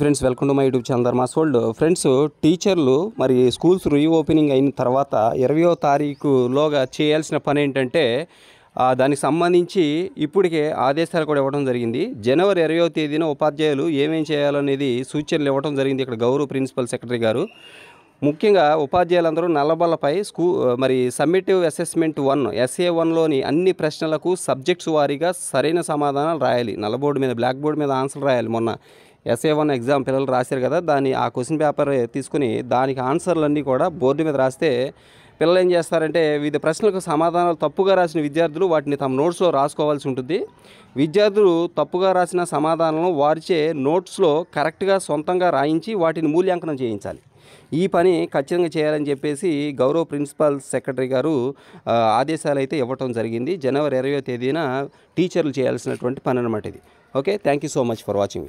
friends welcome to my YouTube channel Dharma's world friends టీచర్లు మరి schools reopening అయిన తర్వాత ఇరవయో తారీఖులోగా చేయాల్సిన పని ఏంటంటే దానికి సంబంధించి ఇప్పటికే ఆదేశాలు కూడా ఇవ్వడం జరిగింది జనవరి ఇరవయో తేదీన ఉపాధ్యాయులు ఏమేం చేయాలనేది సూచనలు ఇవ్వడం జరిగింది ఇక్కడ గౌరవ ప్రిన్సిపల్ సెక్రటరీ గారు ముఖ్యంగా ఉపాధ్యాయులందరూ నల్లబల్లపై స్కూ మరి సమ్మిటివ్ అసెస్మెంట్ వన్ ఎస్ఏ వన్లోని అన్ని ప్రశ్నలకు సబ్జెక్ట్స్ వారీగా సరైన సమాధానాలు రాయాలి నల్లబోర్డు మీద బ్లాక్ బోర్డు మీద ఆన్సర్ రాయాలి మొన్న ఎస్ఏ వన్ ఎగ్జామ్ పిల్లలు రాశారు కదా దాని ఆ క్వశ్చన్ పేపర్ తీసుకుని దానికి ఆన్సర్లన్నీ కూడా బోర్డు మీద రాస్తే పిల్లలు ఏం చేస్తారంటే వివిధ ప్రశ్నలకు సమాధానాలు తప్పుగా రాసిన విద్యార్థులు వాటిని తమ నోట్స్లో రాసుకోవాల్సి ఉంటుంది విద్యార్థులు తప్పుగా రాసిన సమాధానాలను వారిచే నోట్స్లో కరెక్ట్గా సొంతంగా రాయించి వాటిని మూల్యాంకనం చేయించాలి ఈ పని ఖచ్చితంగా చేయాలని చెప్పేసి గౌరవ ప్రిన్సిపాల్ సెక్రటరీ గారు ఆదేశాలు అయితే ఇవ్వటం జరిగింది జనవరి ఇరవయో తేదీన టీచర్లు చేయాల్సినటువంటి పని అనమాట ఇది okay thank you so much for watching